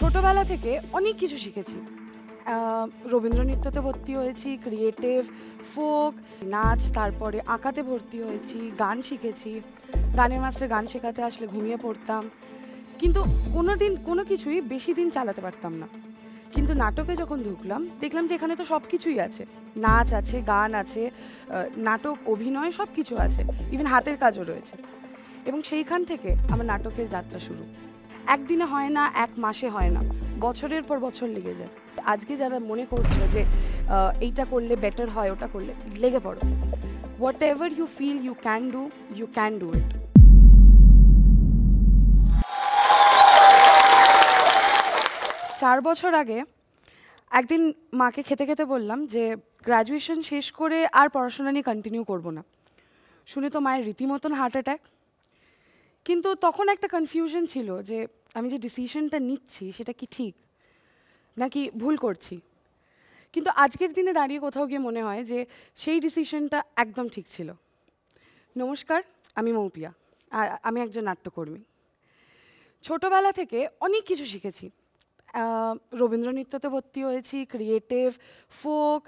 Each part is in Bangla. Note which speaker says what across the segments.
Speaker 1: ছোটবেলা থেকে অনেক কিছু শিখেছি রবীন্দ্র নৃত্যতে ভর্তি হয়েছি ক্রিয়েটিভ ফোক নাচ তারপরে আঁকাতে ভর্তি হয়েছি গান শিখেছি গানের মাস্টার গান শেখাতে আসলে ঘুমিয়ে পড়তাম কিন্তু কোনো দিন কোনো কিছুই বেশি দিন চালাতে পারতাম না কিন্তু নাটকে যখন ঢুকলাম দেখলাম যে এখানে তো সব কিছুই আছে নাচ আছে গান আছে নাটক অভিনয় সব কিছু আছে ইভেন হাতের কাজও রয়েছে এবং সেইখান থেকে আমার নাটকের যাত্রা শুরু একদিনে হয় না এক মাসে হয় না বছরের পর বছর লেগে যায় আজকে যারা মনে করছো যে এইটা করলে বেটার হয় ওটা করলে লেগে পড়ো whatever you feel you can do you can do it চার বছর আগে একদিন মাকে খেতে খেতে বললাম যে গ্র্যাজুয়েশন শেষ করে আর পড়াশোনা নিয়ে কন্টিনিউ করব না শুনে তো মায়ের রীতিমতন হার্ট অ্যাট্যাক কিন্তু তখন একটা কনফিউশন ছিল যে আমি যে ডিসিশনটা নিচ্ছি সেটা কি ঠিক নাকি ভুল করছি কিন্তু আজকের দিনে দাঁড়িয়ে কোথাও গিয়ে মনে হয় যে সেই ডিসিশনটা একদম ঠিক ছিল নমস্কার আমি মৌপিয়া আর আমি একজন নাট্যকর্মী ছোটোবেলা থেকে অনেক কিছু শিখেছি রবীন্দ্র নৃত্যতে ভর্তি হয়েছি ক্রিয়েটিভ ফোক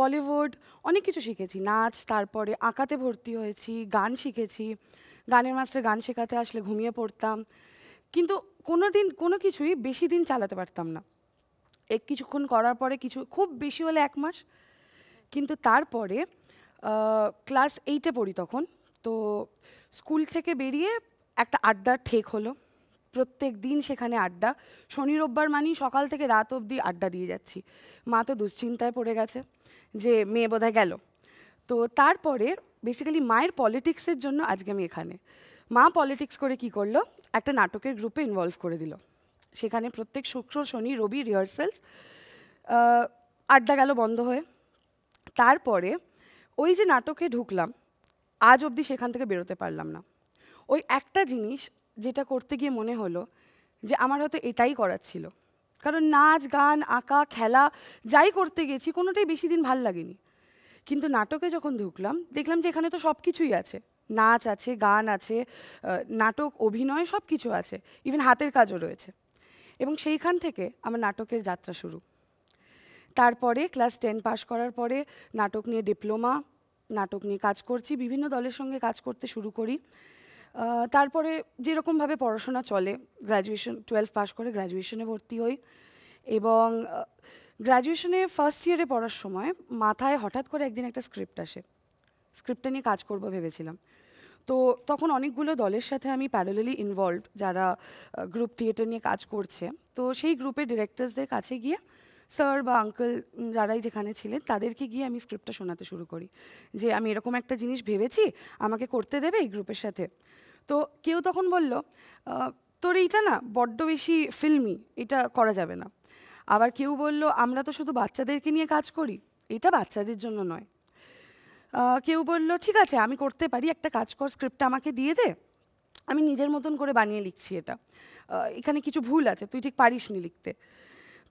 Speaker 1: বলিউড অনেক কিছু শিখেছি নাচ তারপরে আঁকাতে ভর্তি হয়েছি গান শিখেছি গানের মাস্টার গান শেখাতে আসলে ঘুমিয়ে পড়তাম কিন্তু কোনো দিন কোনো কিছুই বেশি দিন চালাতে পারতাম না এক কিছুক্ষণ করার পরে কিছু খুব বেশি হলে এক মাস কিন্তু তারপরে ক্লাস এইটে পড়ি তখন তো স্কুল থেকে বেরিয়ে একটা আড্ডার ঠেক হলো প্রত্যেক দিন সেখানে আড্ডা শনি রোববার মানেই সকাল থেকে রাত অবধি আড্ডা দিয়ে যাচ্ছি মা তো দুশ্চিন্তায় পড়ে গেছে যে মেয়ে বোধহয় গেল তো তারপরে বেসিক্যালি মায়ের পলিটিক্সের জন্য আজকে আমি এখানে মা পলিটিক্স করে কি করলো একটা নাটকের গ্রুপে ইনভলভ করে দিল সেখানে প্রত্যেক শুক্র শনি রবি রিহার্সালস আড্ডা গেল বন্ধ হয়ে তারপরে ওই যে নাটকে ঢুকলাম আজ অবধি সেখান থেকে বেরোতে পারলাম না ওই একটা জিনিস যেটা করতে গিয়ে মনে হলো যে আমার হয়তো এটাই করার ছিল কারণ নাচ গান আঁকা খেলা যাই করতে গেছি কোনোটাই বেশি দিন ভাল লাগেনি কিন্তু নাটকে যখন ঢুকলাম দেখলাম যে এখানে তো সব কিছুই আছে নাচ আছে গান আছে নাটক অভিনয় সব কিছু আছে ইভেন হাতের কাজও রয়েছে এবং সেইখান থেকে আমার নাটকের যাত্রা শুরু তারপরে ক্লাস টেন পাশ করার পরে নাটক নিয়ে ডিপ্লোমা নাটক নিয়ে কাজ করছি বিভিন্ন দলের সঙ্গে কাজ করতে শুরু করি তারপরে যেরকমভাবে পড়াশোনা চলে গ্র্যাজুয়েশন টুয়েলভ পাশ করে গ্র্যাজুয়েশনে ভর্তি হই এবং গ্র্যাজুয়েশনে ফার্স্ট ইয়ারে পড়ার সময় মাথায় হঠাৎ করে একদিন একটা স্ক্রিপ্ট আসে স্ক্রিপ্টটা নিয়ে কাজ করব ভেবেছিলাম তো তখন অনেকগুলো দলের সাথে আমি প্যারালেলি ইনভলভ যারা গ্রুপ থিয়েটার নিয়ে কাজ করছে তো সেই গ্রুপের ডিরেক্টরসদের কাছে গিয়ে স্যার বা আঙ্কেল যারাই যেখানে ছিলেন তাদেরকে গিয়ে আমি স্ক্রিপ্টটা শোনাতে শুরু করি যে আমি এরকম একটা জিনিস ভেবেছি আমাকে করতে দেবে এই গ্রুপের সাথে তো কেউ তখন বলল তোর এইটা না বড্ড বেশি ফিল্মি এটা করা যাবে না আবার কেউ বলল আমরা তো শুধু বাচ্চাদেরকে নিয়ে কাজ করি এটা বাচ্চাদের জন্য নয় কেউ বলল ঠিক আছে আমি করতে পারি একটা কাজ কর স্ক্রিপ্টটা আমাকে দিয়ে দে আমি নিজের মতন করে বানিয়ে লিখছি এটা এখানে কিছু ভুল আছে তুই ঠিক পারিস নি লিখতে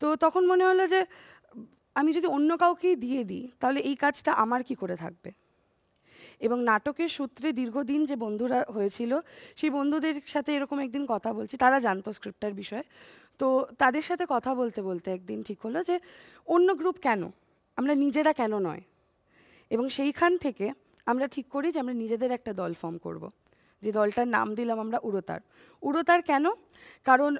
Speaker 1: তো তখন মনে হলো যে আমি যদি অন্য কাউকেই দিয়ে দিই তাহলে এই কাজটা আমার কি করে থাকবে এবং নাটকের সূত্রে দীর্ঘদিন যে বন্ধুরা হয়েছিল সেই বন্ধুদের সাথে এরকম একদিন কথা বলছি তারা জানতো স্ক্রিপ্টার বিষয়ে তো তাদের সাথে কথা বলতে বলতে একদিন ঠিক হলো যে অন্য গ্রুপ কেন আমরা নিজেরা কেন নয় এবং সেইখান থেকে আমরা ঠিক করি যে আমরা নিজেদের একটা দল ফর্ম করব। যে দলটার নাম দিলাম আমরা উড়োতার উড়োতার কেন কারণ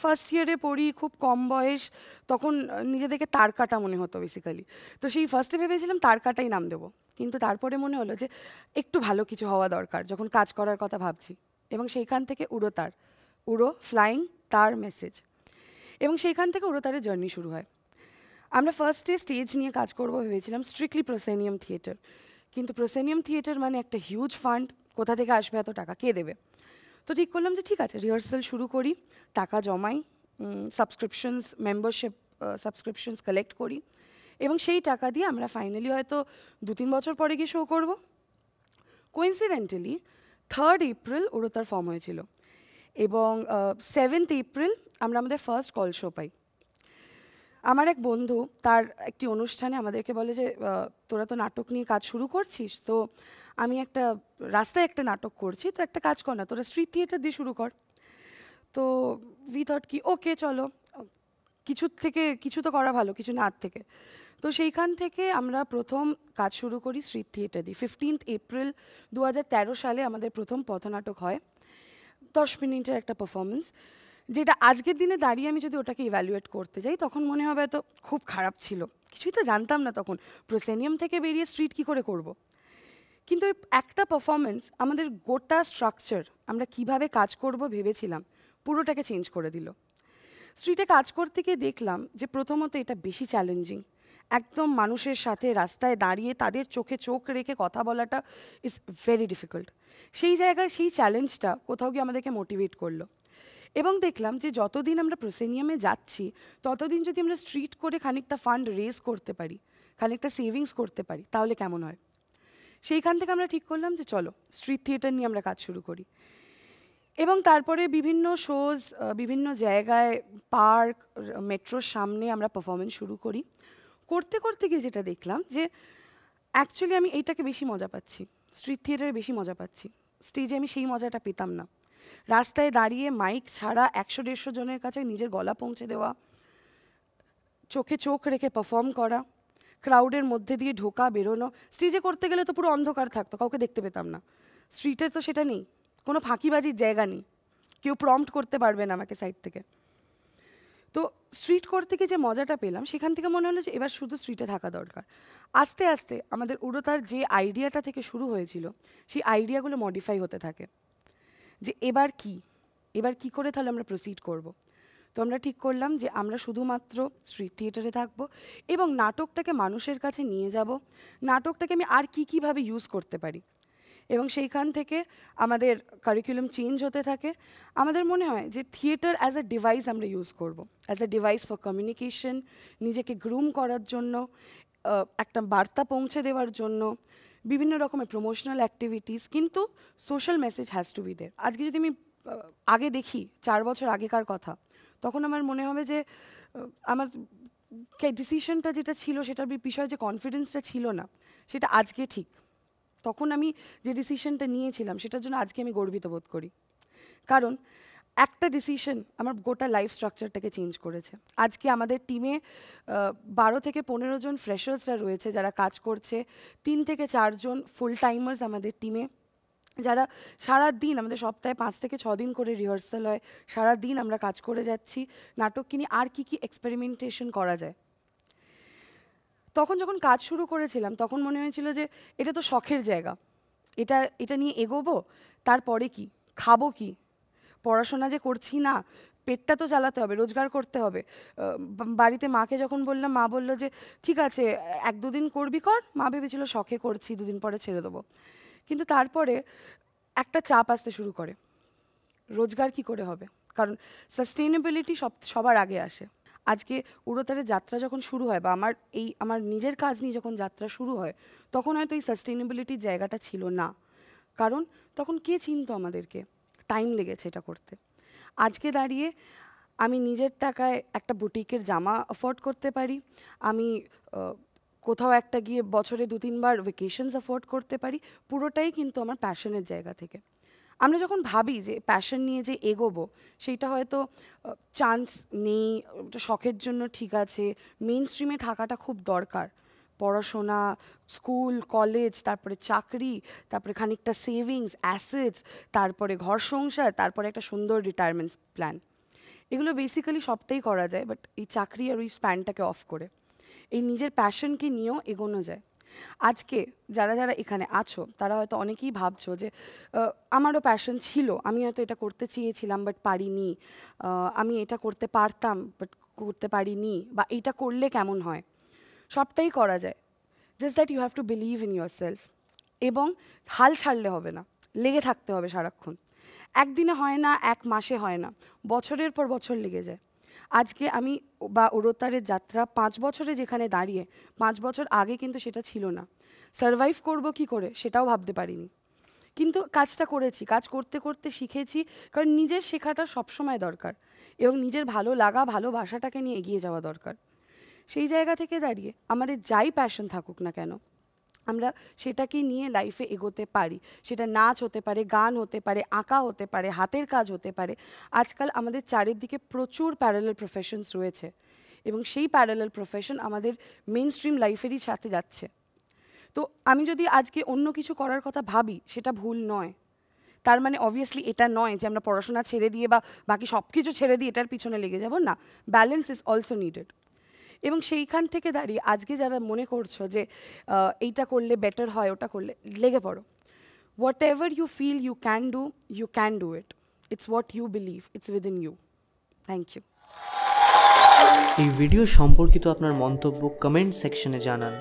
Speaker 1: ফার্স্ট ইয়ারে পড়ি খুব কম বয়স তখন নিজেদেরকে তারকাটা মনে হতো বেসিক্যালি তো সেই ফার্স্টে ভেবেছিলাম তারকাটাই নাম দেবো কিন্তু তারপরে মনে হলো যে একটু ভালো কিছু হওয়া দরকার যখন কাজ করার কথা ভাবছি এবং সেইখান থেকে উড়ো তার উড়ো ফ্লাইং তার মেসেজ এবং সেইখান থেকে উড়ো তারের জার্নি শুরু হয় আমরা ফার্স্টে স্টেজ নিয়ে কাজ করবো ভেবেছিলাম স্ট্রিক্টলি প্রোসেনিয়াম থিয়েটার কিন্তু প্রোসেনিয়াম থিয়েটার মানে একটা হিউজ ফান্ড কোথা থেকে আসবে এত টাকা কে দেবে তো ঠিক করলাম যে ঠিক আছে রিহার্সাল শুরু করি টাকা জমাই সাবস্ক্রিপশনস মেম্বারশিপ সাবস্ক্রিপশনস কালেক্ট করি এবং সেই টাকা দিয়ে আমরা ফাইনালি হয়তো দু তিন বছর পরে গিয়ে শো করব কোইন্সিডেন্টালি থার্ড এপ্রিল ওরও তার ফর্ম হয়েছিল এবং সেভেন্থ এপ্রিল আমরা আমাদের ফার্স্ট কল শো পাই আমার এক বন্ধু তার একটি অনুষ্ঠানে আমাদেরকে বলে যে তোরা তো নাটক নিয়ে কাজ শুরু করছিস তো আমি একটা রাস্তায় একটা নাটক করছি তো একটা কাজ কর না তোরা স্ট্রিট থিয়েটার দিয়ে শুরু কর তো উই থট কি ওকে চলো কিছু থেকে কিছু তো করা ভালো কিছু না থেকে তো সেইখান থেকে আমরা প্রথম কাজ শুরু করি স্ট্রিট থিয়েটার দিয়ে ফিফটিন্থ এপ্রিল দু সালে আমাদের প্রথম পথনাটক হয় দশ মিনিটের একটা পারফরমেন্স যেটা আজকের দিনে দাঁড়িয়ে আমি যদি ওটাকে ইভ্যালুয়েট করতে যাই তখন মনে হবে তো খুব খারাপ ছিল কিছুই তো জানতাম না তখন প্রোসেনিয়াম থেকে বেরিয়ে স্ট্রিট কি করে করব। কিন্তু ওই একটা পারফরমেন্স আমাদের গোটা স্ট্রাকচার আমরা কিভাবে কাজ করব ভেবেছিলাম পুরোটাকে চেঞ্জ করে দিল স্ট্রিটে কাজ করতে গিয়ে দেখলাম যে প্রথমত এটা বেশি চ্যালেঞ্জিং একদম মানুষের সাথে রাস্তায় দাঁড়িয়ে তাদের চোখে চোখ রেখে কথা বলাটা ইজ ভেরি ডিফিকাল্ট সেই জায়গায় সেই চ্যালেঞ্জটা কোথাও গিয়ে আমাদেরকে মোটিভেট করলো এবং দেখলাম যে যতদিন আমরা প্রসেনিয়ামে যাচ্ছি ততদিন যদি আমরা স্ট্রিট করে খানিকটা ফান্ড রেজ করতে পারি খানিকটা সেভিংস করতে পারি তাহলে কেমন হয় সেইখান থেকে আমরা ঠিক করলাম যে চলো স্ট্রিট থিয়েটার নিয়ে আমরা কাজ শুরু করি এবং তারপরে বিভিন্ন শোজ বিভিন্ন জায়গায় পার্ক মেট্রোর সামনে আমরা পারফরমেন্স শুরু করি করতে করতে গিয়ে যেটা দেখলাম যে অ্যাকচুয়ালি আমি এইটাকে বেশি মজা পাচ্ছি স্ট্রিট থিয়েটারে বেশি মজা পাচ্ছি স্টেজে আমি সেই মজাটা পেতাম না রাস্তায় দাঁড়িয়ে মাইক ছাড়া একশো দেড়শো জনের কাছে নিজের গলা পৌঁছে দেওয়া চোখে চোখ রেখে পারফর্ম করা ক্রাউডের মধ্যে দিয়ে ঢোকা বেরোনো স্টেজে করতে গেলে তো পুরো অন্ধকার থাকতো কাউকে দেখতে পেতাম না স্ট্রিটে তো সেটা নেই কোনো ফাঁকিবাজির জায়গা নেই কেউ প্রম্পট করতে পারবে না আমাকে সাইড থেকে তো স্ট্রিট কোর্ট থেকে যে মজাটা পেলাম সেখান থেকে মনে হলো যে এবার শুধু স্ট্রিটে থাকা দরকার আস্তে আস্তে আমাদের উড়োতার যে আইডিয়াটা থেকে শুরু হয়েছিল সেই আইডিয়াগুলো মডিফাই হতে থাকে যে এবার কি এবার কি করে তাহলে আমরা প্রসিড করব। তো আমরা ঠিক করলাম যে আমরা শুধুমাত্র স্ট্রিট থিয়েটারে থাকব এবং নাটকটাকে মানুষের কাছে নিয়ে যাব নাটকটাকে আমি আর কি কীভাবে ইউজ করতে পারি এবং সেইখান থেকে আমাদের কারিকুলাম চেঞ্জ হতে থাকে আমাদের মনে হয় যে থিয়েটার অ্যাজ আ ডিভাইস আমরা ইউজ করব as a device for communication নিজেকে গ্রুম করার জন্য একটা বার্তা পৌঁছে দেওয়ার জন্য বিভিন্ন রকমের প্রমোশনাল অ্যাক্টিভিটিস কিন্তু social message has to be there আজকে যদি আমি আগে দেখি চার বছর আগেকার কথা তখন আমার মনে হবে যে আমার ডিসিশনটা যেটা ছিল সেটার বিষয়ে যে কনফিডেন্সটা ছিল না সেটা আজকে ঠিক তখন আমি যে ডিসিশনটা নিয়েছিলাম সেটার জন্য আজকে আমি গর্বিত বোধ করি কারণ একটা ডিসিশন আমার গোটা লাইফ স্ট্রাকচারটাকে চেঞ্জ করেছে আজকে আমাদের টিমে বারো থেকে পনেরো জন ফ্রেশার্সরা রয়েছে যারা কাজ করছে তিন থেকে চারজন ফুল টাইমার্স আমাদের টিমে যারা সারা দিন আমাদের সপ্তাহে পাঁচ থেকে ছ দিন করে রিহার্সাল হয় সারা দিন আমরা কাজ করে যাচ্ছি নাটক কিনে আর কি কি এক্সপেরিমেন্টেশন করা যায় তখন যখন কাজ শুরু করেছিলাম তখন মনে হয়েছিল যে এটা তো শখের জায়গা এটা এটা নিয়ে এগোবো তারপরে কি খাবো কি পড়াশোনা যে করছি না পেটটা তো চালাতে হবে রোজগার করতে হবে বাড়িতে মাকে যখন বললাম মা বললো যে ঠিক আছে এক দুদিন করবি কর মা ভেবেছিল শখে করছি দুদিন পরে ছেড়ে দেবো কিন্তু তারপরে একটা চাপ আসতে শুরু করে রোজগার কি করে হবে কারণ সাস্টেনেবিলিটি সব সবার আগে আসে আজকে উড়োতারের যাত্রা যখন শুরু হয় বা আমার এই আমার নিজের কাজ নিয়ে যখন যাত্রা শুরু হয় তখন হয়তো এই সাস্টেনেবিলিটির জায়গাটা ছিল না কারণ তখন কে চিনত আমাদেরকে টাইম লেগেছে এটা করতে আজকে দাঁড়িয়ে আমি নিজের টাকায় একটা বুটিকের জামা অ্যাফোর্ড করতে পারি আমি কোথাও একটা গিয়ে বছরে দু তিনবার ভেকেশনস অ্যাফোর্ড করতে পারি পুরোটাই কিন্তু আমার প্যাশনের জায়গা থেকে আমরা যখন ভাবি যে প্যাশন নিয়ে যে এগোবো সেইটা হয়তো চান্স নেই শখের জন্য ঠিক আছে মেন স্ট্রিমে থাকাটা খুব দরকার পড়াশোনা স্কুল কলেজ তারপরে চাকরি তারপরে খানিকটা সেভিংস অ্যাসেটস তারপরে ঘর সংসার তারপরে একটা সুন্দর রিটায়ারমেন্টস প্ল্যান এগুলো বেসিক্যালি সবটাই করা যায় বাট এই চাকরি আর ওই স্প্যানটাকে অফ করে এই নিজের প্যাশনকে নিয়েও এগোনো যায় আজকে যারা যারা এখানে আছো তারা হয়তো অনেকেই ভাবছো যে আমারও প্যাশন ছিল আমি হয়তো এটা করতে চেয়েছিলাম বাট পারিনি আমি এটা করতে পারতাম বাট করতে পারিনি বা এটা করলে কেমন হয় সবটাই করা যায় just that you have to believe in yourself এবং হাল ছাড়লে হবে না লেগে থাকতে হবে সারাক্ষণ একদিনে হয় না এক মাসে হয় না বছরের পর বছর লেগে যায় আজকে আমি বা ওরতারের যাত্রা পাঁচ বছরে যেখানে দাঁড়িয়ে পাঁচ বছর আগে কিন্তু সেটা ছিল না সারভাইভ করব কি করে সেটাও ভাবতে পারিনি কিন্তু কাজটা করেছি কাজ করতে করতে শিখেছি কারণ নিজের শেখাটা সবসময় দরকার এবং নিজের ভালো লাগা ভালোবাসাটাকে নিয়ে এগিয়ে যাওয়া দরকার সেই জায়গা থেকে দাঁড়িয়ে আমাদের যাই প্যাশন থাকুক না কেন আমরা সেটাকে নিয়ে লাইফে এগোতে পারি সেটা নাচ হতে পারে গান হতে পারে আঁকা হতে পারে হাতের কাজ হতে পারে আজকাল আমাদের চারিদিকে প্রচুর প্যারালাল প্রফেশনস রয়েছে এবং সেই প্যারালাল প্রফেশন আমাদের মেন স্ট্রিম লাইফেরই সাথে যাচ্ছে তো আমি যদি আজকে অন্য কিছু করার কথা ভাবি সেটা ভুল নয় তার মানে অবভিয়াসলি এটা নয় যে আমরা পড়াশোনা ছেড়ে দিয়ে বা বাকি সব কিছু ছেড়ে দিয়ে এটার পিছনে লেগে যাব না ব্যালেন্স ইজ অলসো নিডেড এবং সেইখান থেকে দাঁড়িয়ে আজকে যারা মনে করছো যে এইটা করলে বেটার হয় ওটা করলে লেগে পড়ো whatever you feel you can do you can do it it's what you believe it's within you thank you এই ভিডিও সম্পর্কিত আপনার মন্তব্য কমেন্ট সেকশনে জানান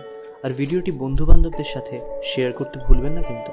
Speaker 1: আর ভিডিওটি বন্ধুবান্ধবদের সাথে শেয়ার করতে ভুলবেন না কিন্তু